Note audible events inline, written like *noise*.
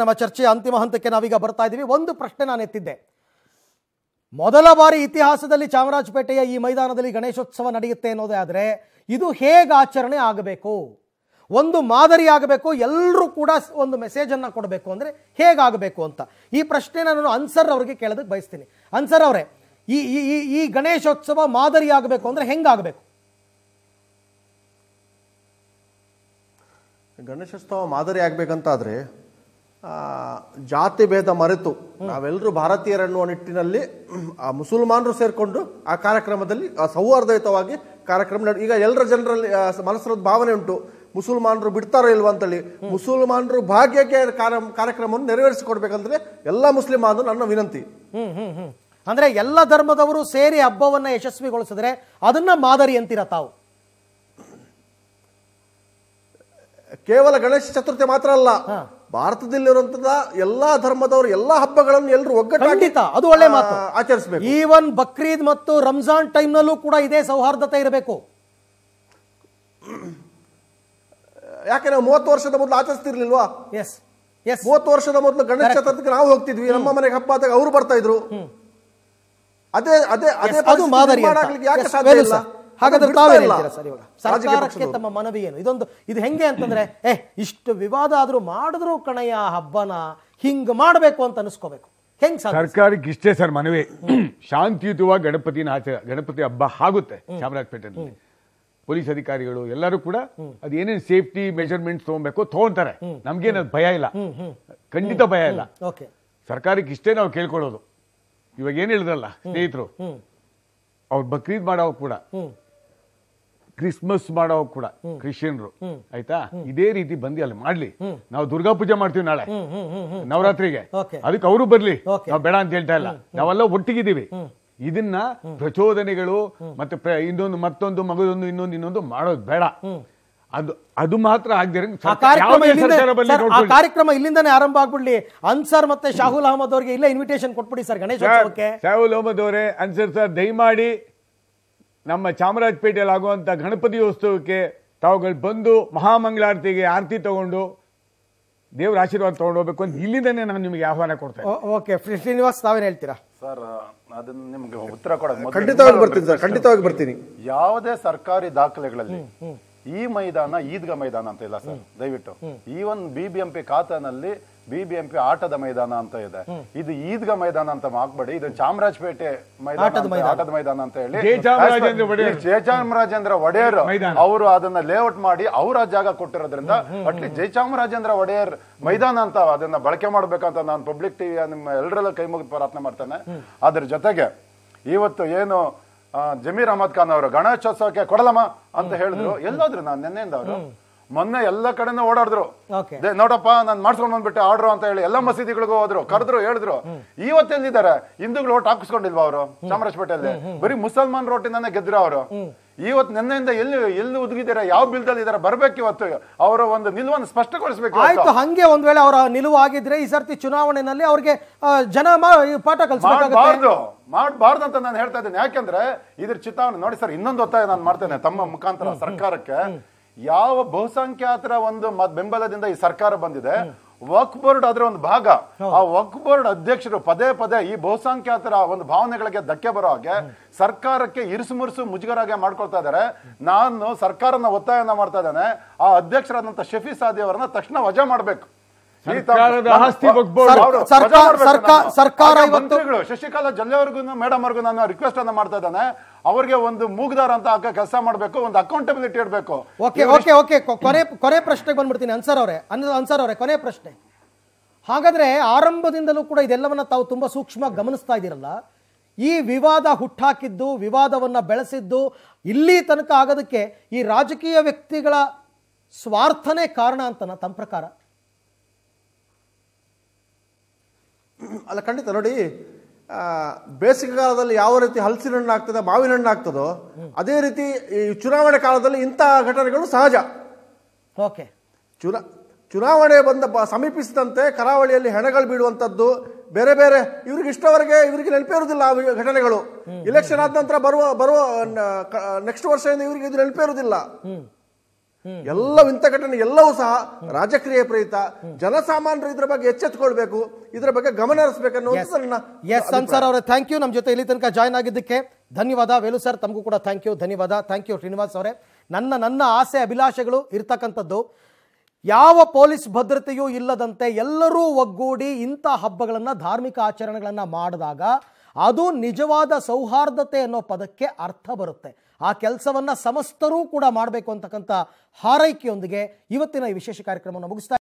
ನಮ್ಮ ಚರ್ಚೆಯ ಅಂತಿಮ ಹಂತಕ್ಕೆ ನಾವೀಗ ಬರ್ತಾ ಇದ್ದೀವಿ ಒಂದು ಪ್ರಶ್ನೆ ನಾನು ಎತ್ತಿದ್ದೆ ಮೊದಲ ಬಾರಿ ಇತಿಹಾಸದಲ್ಲಿ ಚಾಮರಾಜಪೇಟೆಯ ಈ ಮೈದಾನದಲ್ಲಿ ಗಣೇಶೋತ್ಸವ ನಡೆಯುತ್ತೆ ಅನ್ನೋದೇ ಆದರೆ ಇದು ಹೇಗೆ ಆಚರಣೆ ಆಗಬೇಕು ಒಂದು ಮಾದರಿ ಆಗಬೇಕು ಎಲ್ಲರೂ ಕೂಡ ಒಂದು ಮೆಸೇಜ್ ಅನ್ನ ಕೊಡಬೇಕು ಅಂದ್ರೆ ಹೇಗಾಗಬೇಕು ಅಂತ ಈ ಪ್ರಶ್ನೆ ನಾನು ಅನ್ಸರ್ ಅವರಿಗೆ ಕೇಳೋದಕ್ಕೆ ಬಯಸ್ತೀನಿ ಅನ್ಸರ್ ಅವರೇ ಈ ಈ ಈ ಗಣೇಶೋತ್ಸವ ಮಾದರಿ ಆಗಬೇಕು ಅಂದರೆ ಹೆಂಗಾಗಬೇಕು ಗಣೇಶೋತ್ಸವ ಮಾದರಿ ಆಗಬೇಕಂತಾದರೆ ಜಾತಿ ಭೇದ ಮರೆತು ನಾವೆಲ್ಲರೂ ಭಾರತೀಯರನ್ನುವ ನಿಟ್ಟಿನಲ್ಲಿ ಆ ಮುಸಲ್ಮಾನರು ಸೇರಿಕೊಂಡು ಆ ಕಾರ್ಯಕ್ರಮದಲ್ಲಿ ಸೌಹಾರ್ದಯುತವಾಗಿ ಕಾರ್ಯಕ್ರಮ ಈಗ ಎಲ್ಲರ ಜನರಲ್ಲಿ ಮನಸ್ಸರದ ಭಾವನೆ ಉಂಟು ಮುಸಲ್ಮಾನರು ಬಿಡ್ತಾರೋ ಇಲ್ವ ಅಂತೇಳಿ ಮುಸಲ್ಮಾನರು ಭಾಗ್ಯಕ್ಕೆ ಕಾರ್ಯಕ್ರಮವನ್ನು ನೆರವೇರಿಸಿಕೊಡ್ಬೇಕಂದ್ರೆ ಎಲ್ಲ ಮುಸ್ಲಿಮ್ ನನ್ನ ವಿನಂತಿ ಅಂದ್ರೆ ಎಲ್ಲ ಧರ್ಮದವರು ಸೇರಿ ಹಬ್ಬವನ್ನ ಯಶಸ್ವಿಗೊಳಿಸಿದ್ರೆ ಅದನ್ನ ಮಾದರಿ ಅಂತೀರ ತಾವು ಕೇವಲ ಗಣೇಶ ಚತುರ್ಥಿ ಮಾತ್ರ ಅಲ್ಲ ಭಾರತದಲ್ಲಿರುವಂತಹ ಎಲ್ಲಾ ಧರ್ಮದವರು ಎಲ್ಲಾ ಹಬ್ಬಗಳನ್ನು ಎಲ್ಲರೂ ಒಗ್ಗಟ್ಟಾಗಿ ಖಂಡಿತ ಅದು ಒಳ್ಳೆ ಮಾತು ಆಚರಿಸಬೇಕು ಈವನ್ ಬಕ್ರೀದ್ ಮತ್ತು ರಂಜಾನ್ ಟೈಮ್ ನಲ್ಲೂ ಕೂಡ ಇದೇ ಸೌಹಾರ್ದತೆ ಇರಬೇಕು ಯಾಕೆ ನಾವು ಮೂವತ್ತು ವರ್ಷದ ಮೊದಲು ಆಚರಿಸ್ತಿರ್ಲಿಲ್ವಾ ಎಸ್ ಎಸ್ ಮೂವತ್ತು ವರ್ಷದ ಮೊದಲು ಗಣೇಶ ಚತುರ್ಥಿಗೆ ನಾವು ಹೋಗ್ತಿದ್ವಿ ನಮ್ಮ ಮನೆಗೆ ಹಬ್ಬ ಆದಾಗ ಅವರು ಬರ್ತಾ ಇದ್ರು ಅದೇ ಅದೇ ಅದೇ ಮಾದರಿ ಅಂತ. ಯಾಕೆ ಸಾಧ್ಯ ಇಲ್ಲ ಹಾಗಾದ್ರೆ ಸರ್ಕಾರಕ್ಕೆ ತಮ್ಮ ಮನವಿ ಏನು ಇದೊಂದು ಇದು ಹೆಂಗೆ ಅಂತಂದ್ರೆ ಏ ಇಷ್ಟು ವಿವಾದ ಆದ್ರೂ ಮಾಡಿದ್ರು ಕಣಯ್ಯ ಹಬ್ಬನ ಹಿಂಗ್ ಮಾಡಬೇಕು ಅಂತ ಅನಿಸ್ಕೋಬೇಕು ಹೆಂಗ್ ಸರ್ಕಾರಕ್ಕೆ ಇಷ್ಟೇ ಸರ್ ಮನವಿ ಶಾಂತಿಯುತವಾಗಿ ಗಣಪತಿನ ಆಚರಣೆ ಗಣಪತಿ ಹಬ್ಬ ಆಗುತ್ತೆ ಚಾಮರಾಜಪೇಟೆಯಲ್ಲಿ ಪೊಲೀಸ್ ಅಧಿಕಾರಿಗಳು ಎಲ್ಲರೂ ಕೂಡ ಅದೇನೇನು ಸೇಫ್ಟಿ ಮೆಜರ್ಮೆಂಟ್ಸ್ ತಗೊಬೇಕು ತಗೊಂತಾರೆ ನಮ್ಗೇನು ಭಯ ಇಲ್ಲ ಖಂಡಿತ ಭಯ ಇಲ್ಲ ಸರ್ಕಾರಕ್ಕೆ ಇಷ್ಟೇ ನಾವು ಕೇಳ್ಕೊಳ್ಳೋದು ಇವಾಗ ಏನ್ ಹೇಳಿದ್ರಲ್ಲ ಸ್ನೇಹಿತರು ಅವ್ರು ಬಕ್ರೀದ್ ಮಾಡೋ ಕೂಡ ಕ್ರಿಸ್ಮಸ್ ಮಾಡೋ ಕೂಡ ಕ್ರಿಶ್ಚಿಯನ್ರು ಆಯ್ತಾ ಇದೇ ರೀತಿ ಬಂದಿ ಅಲ್ಲಿ ಮಾಡ್ಲಿ ನಾವು ದುರ್ಗಾ ಪೂಜೆ ಮಾಡ್ತೀವಿ ನಾಳೆ ನವರಾತ್ರಿಗೆ ಅದಕ್ಕೆ ಅವರು ಬರ್ಲಿ ನಾವು ಬೇಡ ಅಂತ ಹೇಳ್ತಾ ಇಲ್ಲ ನಾವೆಲ್ಲ ಒಟ್ಟಿಗಿದ್ದೀವಿ ಇದನ್ನ ಪ್ರಚೋದನೆಗಳು ಮತ್ತೆ ಇನ್ನೊಂದು ಮತ್ತೊಂದು ಮಗದೊಂದು ಇನ್ನೊಂದು ಇನ್ನೊಂದು ಮಾಡೋದು ಬೇಡ ಅದು ಅದು ಮಾತ್ರ ಆ ಕಾರ್ಯಕ್ರಮ ಇಲ್ಲಿಂದಾನೆ ಆರಂಭ ಆಗ್ಬಿಡ್ಲಿ ಅನ್ಸರ್ ಮತ್ತೆ ಶಾಹುಲ್ ಅಹಮದ್ ಅವರಿಗೆ ಇಲ್ಲ ಇನ್ವಿಟೇಷನ್ ಕೊಟ್ಬಿಡಿ ಸರ್ ಗಣೇಶೋತ್ಸವಕ್ಕೆ ಶಾಹುಲ್ ಅಹಮದ್ ಅವರೇ ಅನ್ಸರ್ ಸರ್ ದಯಮಾಡಿ ನಮ್ಮ ಚಾಮರಾಜಪೇಟೆಯಲ್ಲಿ ಆಗುವಂಥ ಗಣಪತಿ ಉತ್ಸವಕ್ಕೆ ತಾವುಗಳು ಬಂದು ಮಹಾಮಂಗಳಾರತಿಗೆ ಆರತಿ ತಗೊಂಡು ದೇವರ ಆಶೀರ್ವಾದ ತಗೊಂಡು ಹೋಗ್ಬೇಕು ಅಂತ ಇಲ್ಲಿಂದನೇ ನಾನು ನಿಮಗೆ ಆಹ್ವಾನ ಕೊಡ್ತೇನೆ ಓಕೆ ಶ್ರೀನಿವಾಸ್ ತಾವೇನು ಹೇಳ್ತೀರಾ ಸರ್ ಅದನ್ನು ನಿಮ್ಗೆ ಉತ್ತರ ಕೊಡೋದು ಖಂಡಿತವಾಗಿ ಬರ್ತೀನಿ ಸರ್ ಖಂಡಿತವಾಗಿ ಬರ್ತೀನಿ ಯಾವುದೇ ಸರ್ಕಾರಿ ದಾಖಲೆಗಳಲ್ಲಿ ಈ ಮೈದಾನ ಈದ್ಗಾ ಮೈದಾನ ಅಂತ ಇಲ್ಲ ಸರ್ ದಯವಿಟ್ಟು ಈ ಒಂದು ಬಿ ಬಿ ಎಂ ಪಿ ಖಾತಾನಲ್ಲಿ ಬಿಬಿಎಂಪಿ ಆಟದ ಮೈದಾನ ಅಂತ ಇದೆ ಇದು ಈದ್ಗಾ ಮೈದಾನ ಅಂತ ಹಾಕ್ಬೇಡಿ ಇದು ಚಾಮರಾಜಪೇಟೆ ಮೈದಾನ ಆಟದ ಮೈದಾನ ಅಂತ ಹೇಳಿ ಜಯಚಾಮರಾಜೇಂದ್ರ ಒಡೆಯರ್ ಅವರು ಅದನ್ನ ಲೇಔಟ್ ಮಾಡಿ ಅವರ ಜಾಗ ಕೊಟ್ಟಿರೋದ್ರಿಂದ ಅಟ್ಲಿ ಚಾಮರಾಜೇಂದ್ರ ಒಡೆಯರ್ ಮೈದಾನ ಅಂತ ಅದನ್ನ ಬಳಕೆ ಮಾಡ್ಬೇಕಂತ ನಾನು ಪಬ್ಲಿಕ್ ಟಿವಿ ನಿಮ್ಮ ಎಲ್ಲರಲ್ಲೂ ಕೈ ಮುಗಿದು ಪ್ರಾರ್ಥನೆ ಮಾಡ್ತೇನೆ ಅದ್ರ ಜೊತೆಗೆ ಇವತ್ತು ಏನು ಜಮೀರ್ ಅಹಮದ್ ಖಾನ್ ಅವರು ಗಣೇಶೋತ್ಸವಕ್ಕೆ ಕೊಡಲಮ್ಮ ಅಂತ ಹೇಳಿದ್ರು ಎಲ್ಲಾದ್ರು ನಾನು ನಿನ್ನೆಯಿಂದ ಅವರು ಮೊನ್ನೆ ಎಲ್ಲ ಕಡೆನೂ ಓಡಾಡಿದ್ರು ನೋಡಪ್ಪ ನಾನು ಮಾಡ್ಸ್ಕೊಂಡ್ ಬಂದ್ಬಿಟ್ಟೆ ಆರ್ಡ್ರು ಅಂತ ಹೇಳಿ ಎಲ್ಲ ಮಸೀದಿಗಳಿಗೂ ಹೋದ್ರು ಕರೆದ್ರು ಹೇಳಿದ್ರು ಇವತ್ತೆಲ್ಲಿದ್ದಾರೆ ಹಿಂದೂಗಳು ಓಟ್ ಹಾಕಿಸ್ಕೊಂಡಿಲ್ವಾ ಅವರು ಚಾಮರಾಜಪೇಟೆಯಲ್ಲಿ ಬರೀ ಮುಸಲ್ಮಾನ್ ರೋಟಿಂದಾನೆ ಗೆದ್ರು ಅವರು ಇವತ್ತು ನಿನ್ನೆಯಿಂದ ಎಲ್ಲಿ ಎಲ್ಲಿ ಉದುಗಿದಾರೆ ಯಾವ ಬಿಲ್ದಲ್ಲಿ ಇದಾರೆ ಬರ್ಬೇಕು ಇವತ್ತು ಅವರ ಒಂದು ನಿಲುವನ್ನು ಸ್ಪಷ್ಟಗೊಳಿಸಬೇಕು ಆಯ್ತು ಹಂಗೆ ಒಂದ್ ವೇಳೆ ಅವರ ನಿಲುವು ಆಗಿದ್ರೆ ಈ ಸರ್ತಿ ಚುನಾವಣೆನಲ್ಲಿ ಅವ್ರಿಗೆ ಜನ ಪಾಠ ಕಲಿಸಬಾರ್ದು ಮಾಡಬಾರ್ದು ಅಂತ ನಾನು ಹೇಳ್ತಾ ಇದ್ದೇನೆ ಯಾಕೆಂದ್ರೆ ಇದ್ರ ಚಿತ್ತಾವಣೆ ನೋಡಿ ಸರ್ ಇನ್ನೊಂದು ಒತ್ತಾಯ ನಾನು ಮಾಡ್ತೇನೆ ತಮ್ಮ ಮುಖಾಂತರ ಸರ್ಕಾರಕ್ಕೆ ಯಾವ ಬಹುಸಂಖ್ಯಾತರ ಒಂದು ಬೆಂಬಲದಿಂದ ಈ ಸರ್ಕಾರ ಬಂದಿದೆ ವಕ್ ಬೋರ್ಡ್ ಅದರ ಒಂದು ಭಾಗ ಆ ವಕ್ ಬೋರ್ಡ್ ಅಧ್ಯಕ್ಷರು ಪದೇ ಪದೇ ಈ ಬಹುಸಂಖ್ಯಾತರ ಒಂದು ಭಾವನೆಗಳಿಗೆ ಧಕ್ಕೆ ಬರೋ ಹಾಗೆ ಸರ್ಕಾರಕ್ಕೆ ಇರಿಸು ಮುರಿಸು ಮುಜುಗರಾಗೆ ಮಾಡ್ಕೊಳ್ತಾ ಇದ್ದಾರೆ ನಾನು ಸರ್ಕಾರನ ಒತ್ತಾಯನ ಮಾಡ್ತಾ ಇದ್ದೇನೆ ಆ ಅಧ್ಯಕ್ಷರಾದಂತ ಶಫಿ ಸಾದಿ ಅವರನ್ನ ತಕ್ಷಣ ವಜಾ ಮಾಡಬೇಕು ಸರ್ಕಾರ ಮಂತ್ರಿಗಳು ಶಶಿಕಲಾ ಜೊಲ್ಲೆ ಮೇಡಮ್ ಅವ್ರಿಗೂ ನಾನು ರಿಕ್ವೆಸ್ಟ್ ಅನ್ನ ಮಾಡ್ತಾ ಇದ್ದಾನೆ ಅವ್ರಿಗೆ ಒಂದು ಮೂಗ್ದಾರ ಅಂತ ಹಾಕ ಕೆಲಸ ಮಾಡಬೇಕು ಒಂದು ಅಕೌಂಟಬಿಲಿಟಿ ಇರಬೇಕು ಓಕೆ ಓಕೆ ಓಕೆ ಕೊನೆ ಕೊನೆ ಪ್ರಶ್ನೆಗೆ ಬಂದ್ಬಿಡ್ತೀನಿ ಅನ್ಸರ್ ಅವರೇ ಅನ್ಸರ್ ಅವರೇ ಕೊನೆ ಪ್ರಶ್ನೆ ಹಾಗಾದ್ರೆ ಆರಂಭದಿಂದಲೂ ಕೂಡ ಇದೆಲ್ಲವನ್ನ ತಾವು ತುಂಬಾ ಸೂಕ್ಷ್ಮ ಗಮನಿಸ್ತಾ ಇದ್ದೀರಲ್ಲ ಈ ವಿವಾದ ಹುಟ್ಟಾಕಿದ್ದು ವಿವಾದವನ್ನ ಬೆಳೆಸಿದ್ದು ಇಲ್ಲಿ ತನಕ ಆಗೋದಕ್ಕೆ ಈ ರಾಜಕೀಯ ವ್ಯಕ್ತಿಗಳ ಸ್ವಾರ್ಥನೇ ಕಾರಣ ಅಂತನ ತಮ್ಮ ಪ್ರಕಾರ *clears throat* ಅಲ್ಲ ಖಂಡಿತ ನೋಡಿ ಕಾಲದಲ್ಲಿ ಯಾವ ರೀತಿ ಹಲಸಿನ ಹಣ್ಣು ಆಗ್ತದೆ ಮಾವಿನ ಹಣ್ಣು ಆಗ್ತದೋ ಅದೇ ರೀತಿ ಈ ಚುನಾವಣೆ ಕಾಲದಲ್ಲಿ ಇಂತಹ ಘಟನೆಗಳು ಸಹಜ ಓಕೆ ಚುನಾ ಚುನಾವಣೆ ಬಂದ ಸಮೀಪಿಸಿದಂತೆ ಕರಾವಳಿಯಲ್ಲಿ ಹೆಣಗಳು ಬೀಳುವಂಥದ್ದು ಬೇರೆ ಬೇರೆ ಇವ್ರಿಗೆ ಇಷ್ಟವರೆಗೆ ಇವರಿಗೆ ನೆನಪೇ ಇರುವುದಿಲ್ಲ ಆ ಘಟನೆಗಳು ಇಲೆಕ್ಷನ್ ಆದ ನಂತರ ಬರುವ ಬರುವ ನೆಕ್ಸ್ಟ್ ವರ್ಷದಿಂದ ಇವ್ರಿಗೆ ಇದು ನೆನಪೇ ಇರುವುದಿಲ್ಲ ಎಲ್ಲ ಇಂಥ ಘಟನೆ ಎಲ್ಲವೂ ಸಹ ರಾಜಕೀಯ ಪ್ರೇರಿತ ಜನಸಾಮಾನ್ಯರು ಇದ್ರ ಬಗ್ಗೆ ಎಚ್ಚೆತ್ಕೊಳ್ಬೇಕು ಇದ್ರ ಬಗ್ಗೆ ಗಮನ ಹರಿಸಬೇಕು ಥ್ಯಾಂಕ್ ಯು ನಮ್ಮ ಜೊತೆ ಇಲ್ಲಿ ತನಕ ಜಾಯ್ನ್ ಆಗಿದ್ದಕ್ಕೆ ಧನ್ಯವಾದ ವೇಲು ಸರ್ ತಮಗೂ ಕೂಡ ಥ್ಯಾಂಕ್ ಯು ಧನ್ಯವಾದ ಥ್ಯಾಂಕ್ ಯು ಶ್ರೀನಿವಾಸ್ ಅವರೇ ನನ್ನ ನನ್ನ ಆಸೆ ಅಭಿಲಾಷೆಗಳು ಇರ್ತಕ್ಕಂಥದ್ದು ಯಾವ ಪೊಲೀಸ್ ಭದ್ರತೆಯೂ ಇಲ್ಲದಂತೆ ಎಲ್ಲರೂ ಒಗ್ಗೂಡಿ ಇಂಥ ಹಬ್ಬಗಳನ್ನು ಧಾರ್ಮಿಕ ಆಚರಣೆಗಳನ್ನು ಮಾಡಿದಾಗ ಅದು ನಿಜವಾದ ಸೌಹಾರ್ದತೆ ಅನ್ನೋ ಪದಕ್ಕೆ ಅರ್ಥ ಬರುತ್ತೆ ಆ ಕೆಲಸವನ್ನು ಸಮಸ್ತರೂ ಕೂಡ ಮಾಡಬೇಕು ಅಂತಕ್ಕಂಥ ಹಾರೈಕೆಯೊಂದಿಗೆ ಇವತ್ತಿನ ಈ ವಿಶೇಷ ಕಾರ್ಯಕ್ರಮವನ್ನು ಮುಗಿಸ್ತಾ